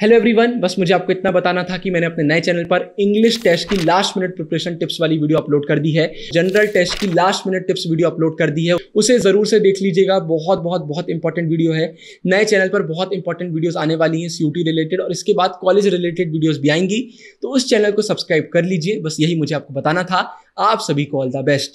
hello everyone बस मुझे आपको इतना बताना था कि मैंने अपने नए चैनल पर इंग्लिश टेस्ट की लास्ट मिनट प्रिपरेशन टिप्स वाली वीडियो अपलोड कर दी है जनरल टेस्ट की last minute tips video upload कर दी है उसे ज़रूर से देख लीजिएगा बहुत बहुत बहुत इंपॉर्टेंट वीडियो है नए चैनल पर बहुत इंपॉर्टेंट वीडियोज़ आने वाली हैं सी रिलेटेड और इसके बाद कॉलेज रिलेटेड वीडियोज़ भी आएंगी तो उस चैनल को सब्सक्राइब कर लीजिए बस यही मुझे आपको बताना था आप सभी को ऑल द बेस्ट